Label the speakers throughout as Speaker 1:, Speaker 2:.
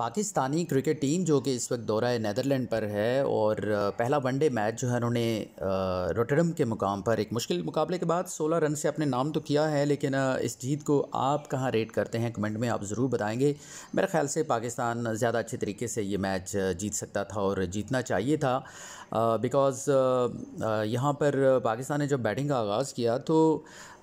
Speaker 1: Pakistani cricket team जो कि इस वक्त दौरा नदरलैंड पर है और पहला वनडे मैच जो है उन्होंने रोटरम के मुकाम पर एक मुश्किल मुकाबले के बाद 16 रन से अपने नाम तो किया है लेकिन इस जीत को आप कहाँ रेट करते हैं कमेंट में आप ज़रूर बताएंगे मेरे ख्याल से पाकिस्तान ज़्यादा अच्छे तरीके से ये मैच जीत सकता था और जीतना चाहिए था बिकॉज़ यहाँ पर पाकिस्तान ने जब बैटिंग का आगाज़ किया तो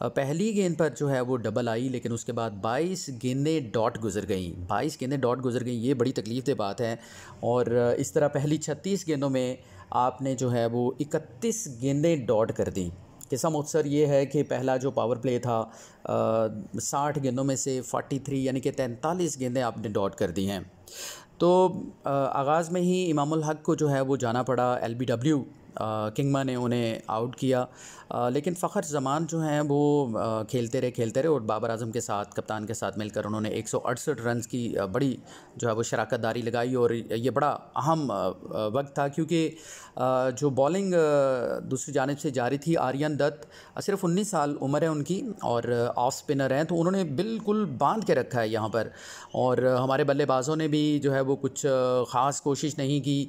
Speaker 1: पहली गेंद पर जो है वो डबल आई लेकिन उसके बाद 22 गेंदें डॉट गुजर गई 22 गेंदें डॉट गुजर गई ये बड़ी तकलीफ दे बात है और इस तरह पहली 36 गेंदों में आपने जो है वो 31 गेंदें डॉट कर दी किसा अक्सर ये है कि पहला जो पावर प्ले था साठ गेंदों में से 43 यानी कि तैंतालीस गेंदें आपने डॉट कर दी हैं तो आगाज़ में ही इमामुल हक को जो है वो जाना पड़ा एल बी डब्ल्यू किंगमा ने उन्हें आउट किया आ, लेकिन फ़खर जमान जो हैं वो आ, खेलते रहे खेलते रहे और बाबर आजम के साथ कप्तान के साथ मिलकर उन्होंने एक सौ अड़सठ रन की बड़ी जो है वो शराकत दारी लगाई और ये बड़ा अहम वक्त था क्योंकि जो बॉलिंग दूसरी जानब से जारी थी आर्यन दत्त सिर्फ उन्नीस साल उम्र है उनकी और ऑफ स्पिनर हैं तो उन्होंने बिल्कुल बांध के रखा है यहाँ पर और हमारे बल्लेबाजों ने भी जो है वो कुछ ख़ास कोशिश नहीं की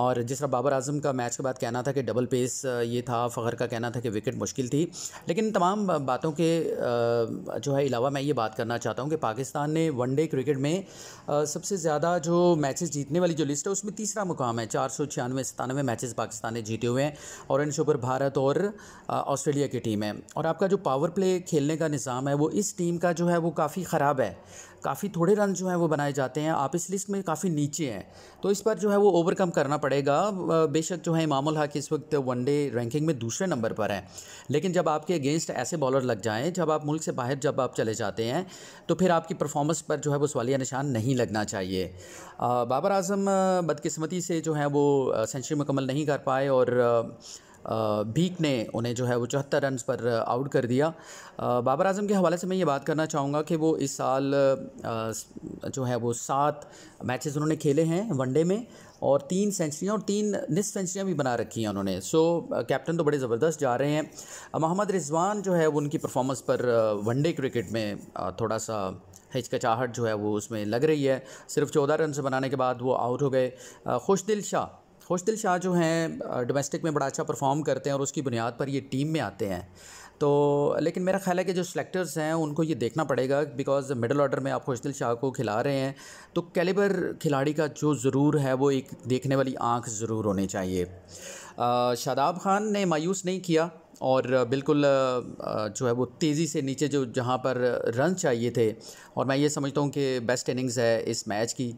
Speaker 1: और जिस तरह बाबर आजम का मैच के बाद कहना था था कि डबल पेस ये था फ़खर का कहना था कि विकेट मुश्किल थी लेकिन तमाम बातों के जो है अलावा मैं ये बात करना चाहता हूँ कि पाकिस्तान ने वनडे क्रिकेट में सबसे ज़्यादा जो मैचेस जीतने वाली जो लिस्ट है उसमें तीसरा मुकाम है चार सौ छियानवे सतानवे मैचेस पाकिस्तान ने जीते हुए हैं और इन शुभर भारत और ऑस्ट्रेलिया की टीम है और आपका जो पावर प्ले खेलने का निज़ाम है वो इस टीम का जो है वो काफ़ी ख़राब है काफ़ी थोड़े रन जो हैं वो बनाए जाते हैं आप इस लिस्ट में काफ़ी नीचे हैं तो इस पर जो है वो ओवरकम करना पड़ेगा बेशक जो है इमामुल हक इस वक्त वनडे रैंकिंग में दूसरे नंबर पर हैं लेकिन जब आपके अगेंस्ट ऐसे बॉलर लग जाएँ जब आप मुल्क से बाहर जब आप चले जाते हैं तो फिर आपकी परफॉर्मेंस पर जो है वो सवालिया निशान नहीं लगना चाहिए बाबर आजम बदकस्मती से जो है वो सेंचुरी मुकम्मल नहीं कर पाए और भीक ने उन्हें जो है वो चौहत्तर रन पर आउट कर दिया बाबर आजम के हवाले से मैं ये बात करना चाहूँगा कि वो इस साल जो है वो सात मैचेस उन्होंने खेले हैं वनडे में और तीन सेंचुरियाँ और तीन निस सेंचुरियाँ भी बना रखी हैं उन्होंने सो कैप्टन तो बड़े ज़बरदस्त जा रहे हैं मोहम्मद रिजवान जो है वो उनकी परफॉर्मेंस पर वनडे क्रिकेट में थोड़ा सा हिचकचाहट जो है वो उसमें लग रही है सिर्फ चौदह रन से बनाने के बाद वो आउट हो गए खुशदिल शाह खुशदिल शाह जो हैं डोमेस्टिक में बड़ा अच्छा परफॉर्म करते हैं और उसकी बुनियाद पर ये टीम में आते हैं तो लेकिन मेरा ख्याल है कि जो सेलेक्टर्स हैं उनको ये देखना पड़ेगा बिकॉज मिडल ऑर्डर में आप खुशदिल शाह को खिला रहे हैं तो कैलिबर खिलाड़ी का जो ज़रूर है वो एक देखने वाली आंख ज़रूर होनी चाहिए शादाब खान ने मायूस नहीं किया और बिल्कुल जो है वो तेज़ी से नीचे जो जहाँ पर रन चाहिए थे और मैं ये समझता हूँ कि बेस्ट इनिंग्स है इस मैच की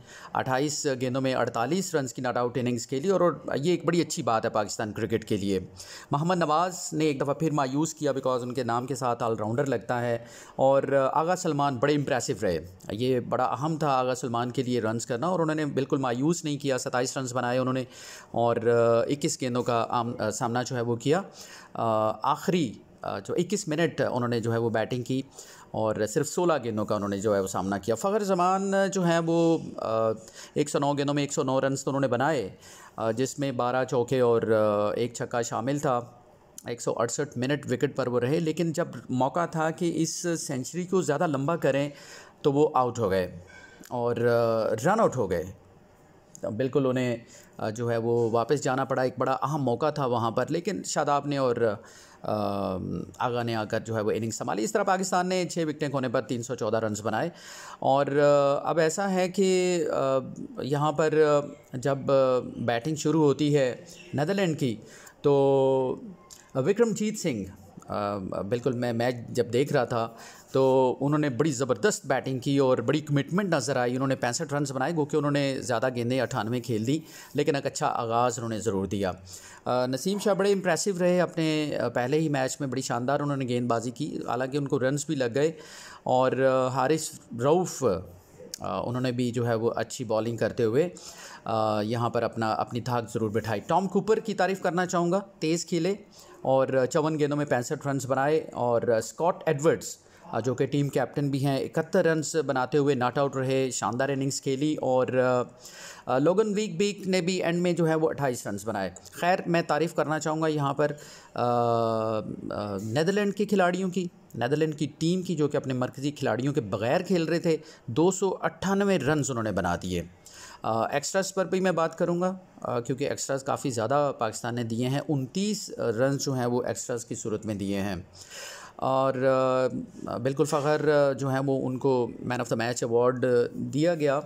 Speaker 1: 28 गेंदों में 48 रन की नॉट आउट इनिंग्स के लिए और ये एक बड़ी अच्छी बात है पाकिस्तान क्रिकेट के लिए मोहम्मद नवाज़ ने एक दफ़ा फिर मायूस किया बिकॉज उनके नाम के साथ ऑलराउंडर लगता है और आगा सलमान बड़े इंप्रेसिव रहे ये बड़ा अहम था आगा सलमान के लिए रन्स करना और उन्होंने बिल्कुल मायूस नहीं किया सत्ताईस रन बनाए उन्होंने और इक्कीस गेंदों का आम, सामना जो है वो किया आखिरी जो 21 मिनट उन्होंने जो है वो बैटिंग की और सिर्फ 16 गेंदों का उन्होंने जो है वो सामना किया फ़खर जमान जो है वो 109 गेंदों में 109 रन तो उन्होंने बनाए जिसमें 12 चौके और एक छक्का शामिल था एक मिनट विकेट पर वो रहे लेकिन जब मौका था कि इस सेंचुरी को ज़्यादा लंबा करें तो वो आउट हो गए और रन आउट हो गए तो बिल्कुल उन्हें जो है वो वापस जाना पड़ा एक बड़ा अहम मौका था वहाँ पर लेकिन शादाब ने और आगा ने आकर जो है वो इनिंग संभाली इस तरह पाकिस्तान ने छः विकटें खोने पर 314 रन्स बनाए और अब ऐसा है कि यहाँ पर जब बैटिंग शुरू होती है नदरलैंड की तो विक्रमजीत सिंह बिल्कुल मैं मैच जब देख रहा था तो उन्होंने बड़ी ज़बरदस्त बैटिंग की और बड़ी कमिटमेंट नज़र आई उन्होंने पैंसठ रन बनाए गो कि उन्होंने ज़्यादा गेंदें अठानवे खेल दी लेकिन एक अच्छा आगाज़ उन्होंने ज़रूर दिया नसीम शाह बड़े इंप्रेसिव रहे अपने पहले ही मैच में बड़ी शानदार उन्होंने गेंदबाजी की हालांकि उनको रनस भी लग गए और हारिस रऊफ़ उन्होंने भी जो है वो अच्छी बॉलिंग करते हुए यहाँ पर अपना अपनी धाक ज़रूर बिठाई टॉम कूपर की तारीफ़ करना चाहूँगा तेज़ खेले और चौवन गेंदों में पैंसठ रन बनाए और स्कॉट एडवर्ड्स जो कि टीम कैप्टन भी हैं इकहत्तर रन बनाते हुए नॉट आउट रहे शानदार इनिंग्स खेली और लोगन वीक बीक ने भी एंड में जो है वो अट्ठाईस रन बनाए खैर मैं तारीफ़ करना चाहूँगा यहाँ पर नदरलैंड के खिलाड़ियों की नदरलैंड की टीम की जो कि अपने मरकज़ी खिलाड़ियों के बगैर खेल रहे थे दो सौ अट्ठानवे रन उन्होंने बना दिए एक्स्ट्रास पर भी मैं बात करूँगा क्योंकि एक्स्ट्रास काफ़ी ज़्यादा पाकिस्तान ने दिए हैं उनतीस रन जो हैं वो एक्स्ट्रास की सूरत में दिए हैं और बिल्कुल फ़खर जो है वो उनको man of the match award दिया गया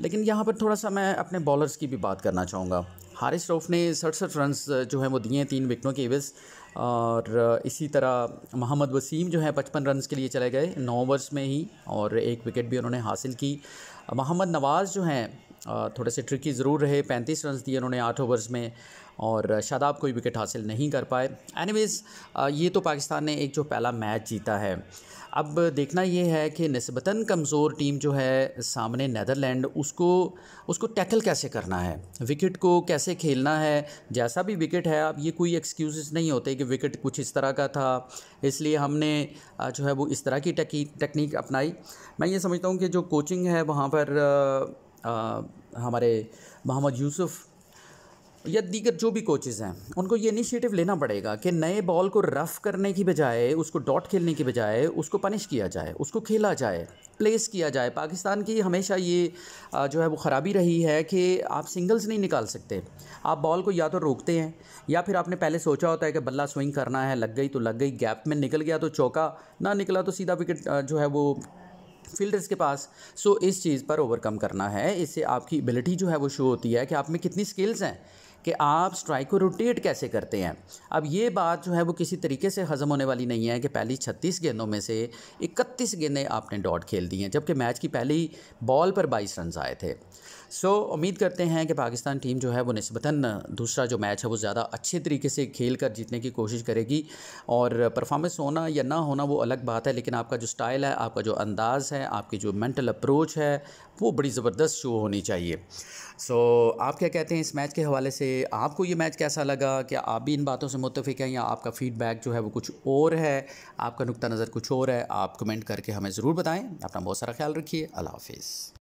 Speaker 1: लेकिन यहाँ पर थोड़ा सा मैं अपने बॉलर्स की भी बात करना चाहूँगा हारिस रोफ़ ने सड़सठ रन जो हैं वो दिए तीन विकटों के एवज और इसी तरह मोहम्मद वसीम जो है पचपन रन के लिए चले गए नौ ओवर्स में ही और एक विकेट भी उन्होंने हासिल की मोहम्मद नवाज़ जो हैं थोड़े से ट्रिकी ज़रूर रहे पैंतीस रन दिए उन्होंने आठ ओवर्स में और शादाब कोई विकेट हासिल नहीं कर पाए एनीवेज़ ये तो पाकिस्तान ने एक जो पहला मैच जीता है अब देखना ये है कि नस्बता कमज़ोर टीम जो है सामने नदरलैंड उसको उसको टैकल कैसे करना है विकेट को कैसे खेलना है जैसा भी विकेट है अब ये कोई एक्सक्यूज़ नहीं होते कि विकेट कुछ इस तरह का था इसलिए हमने जो है वो इस तरह की टेक्निक अपनाई मैं ये समझता हूँ कि जो कोचिंग है वहाँ पर आ, हमारे मोहम्मद यूसुफ़ या दीगर जो भी कोचेज़ हैं उनको ये इनिशिएटिव लेना पड़ेगा कि नए बॉल को रफ़ करने की बजाय उसको डॉट खेलने की बजाय उसको पनिश किया जाए उसको खेला जाए प्लेस किया जाए पाकिस्तान की हमेशा ये जो है वो ख़राबी रही है कि आप सिंगल्स नहीं निकाल सकते आप बॉल को या तो रोकते हैं या फिर आपने पहले सोचा होता है कि बल्ला स्विंग करना है लग गई तो लग गई गैप में निकल गया तो चौका ना निकला तो सीधा विकेट जो है वो फील्डर्स के पास सो so, इस चीज़ पर ओवरकम करना है इससे आपकी एबिलिटी जो है वो शो होती है कि आप में कितनी स्किल्स हैं कि आप स्ट्राइक को रोटेट कैसे करते हैं अब ये बात जो है वो किसी तरीके से हज़म होने वाली नहीं है कि पहली छत्तीस गेंदों में से इकतीस गेंदें आपने डॉट खेल दी हैं जबकि मैच की पहली बॉल पर बाईस रन आए थे सो so, उम्मीद करते हैं कि पाकिस्तान टीम जो है वो नस्बता दूसरा जो मैच है वो ज़्यादा अच्छे तरीके से खेल कर जीतने की कोशिश करेगी और परफॉर्मेंस होना या ना होना वो अलग बात है लेकिन आपका जो स्टाइल है आपका जो अंदाज़ है आपकी जो मेंटल अप्रोच है वो बड़ी ज़बरदस्त शो होनी चाहिए सो so, आप क्या कहते हैं इस मैच के हवाले से आपको ये मैच कैसा लगा क्या आप भी इन बातों से मुतफिक हैं या आपका फ़ीडबैक जो है वो कुछ और है आपका नुकता नज़र कुछ और है आप कमेंट करके हमें ज़रूर बताएँ अपना बहुत सारा ख्याल रखिए अल्लाह हाफिज़